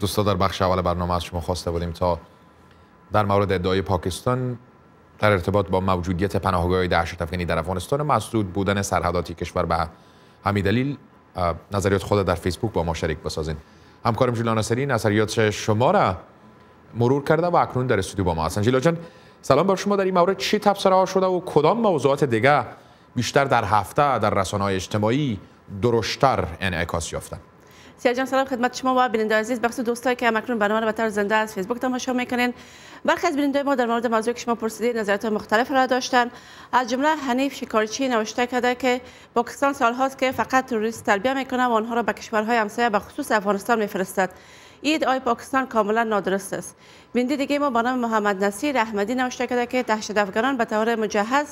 دوستا در بخش اول برنامه از شما خواسته بودیم تا در مورد ادعای پاکستان در ارتباط با موجودیت پناهگاه دهشت افغانی در افغانستان مسدود بودن سرحداتی کشور به همین دلیل نظریات خود در فیسبوک با ما شریک بسازین همکارم جیلا ناصری نظریات شما را مرور کرده و اکنون در استودیو با ما هستن جیلا جان سلام بر شما در این مورد چی تبصره ها شده و کدام موضوعات دیگه بیشتر در هفته در رسانه اجتماعی درشتر انعکاس یافتند جان سلام خدمت شما و بیننده عزیز بخصوص دوستایی که مکرون برنامه رو به زنده از فیسبوک تماشا میکنین برخی از بیننده ما در مورد موضوعی که شما پرسیدید نظرات مختلف را داشتن از جمله حنیف شکارچی نوشته کرده که پاکستان سالهاست که فقط تروریست تربیت میکنه و آنها را به کشورهای همسایه به خصوص افغانستان میفرستد اید آی پاکستان کاملا نادرست است بیندی دیگه ما بنام محمد نصیر احمدی نوشته کرده که دهشت افغانان به طور مجهز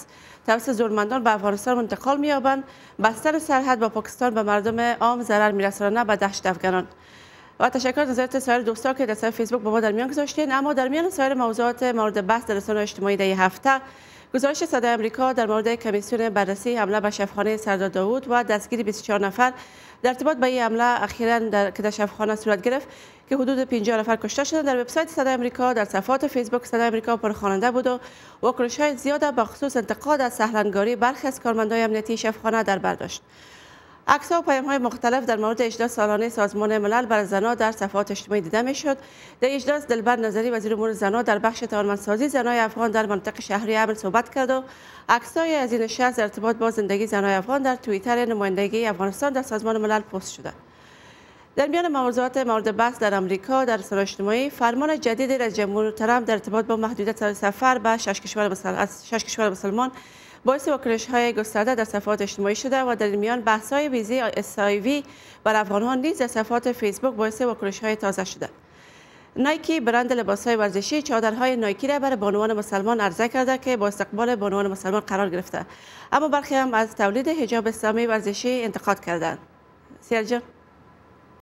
توسط زورمندان به افغانستان منتقال میابند بستر سرحد با پاکستان به مردم عام ضرر نه به دهشت افغانان و تشکر از حضرت سایر دوستان که در فیسبوک با ما در میان گذاشتین اما در میان سایر موضوعات مورد بحث در رسانه اجتماعی در هفته گزارش صدای آمریکا در مورد کمیسیون بررسی حمله به شفخانه سردار داوود و دستگیری 24 نفر در ارتباط به این حمله اخیرا در که در شفخانه صورت گرفت که حدود 50 نفر کشته شدند در وبسایت صدای آمریکا در صفحات فیسبوک صدای آمریکا پرخواننده بود و های زیاد به خصوص انتقاد از سهلنگاری برخی از کارمندان امنیتی شفخانه در برداشت عکس و های مختلف در مورد اجلاس سالانه سازمان ملل بر زنان در صفحات اجتماعی دیده شد. در اجلاس دلبر نظری وزیر امور زنان در بخش توانمندسازی زنای افغان در منطقه شهری عمل صحبت کرد و اکسای از این شهر ارتباط با زندگی زنای افغان در توییتر نمایندگی افغانستان در سازمان ملل پست شده. در میان موضوعات مورد بحث در امریکا در رسانه اجتماعی فرمان جدید از جمهور ترامپ در ارتباط با محدودیت سفر به شش کشور مسلمان باعث واکنش های گسترده در صفحات اجتماعی شده و در این میان بحث های ویزه اسایوی بر ها نیز در صفحات فیسبوک باعث واکنش های تازه شده نایکی برند لباس های ورزشی چادرهای نایکی را برای بانوان مسلمان عرضه کرده که با استقبال بانوان مسلمان قرار گرفته اما برخی هم از تولید حجاب اسلامی ورزشی انتقاد کردند سیرجان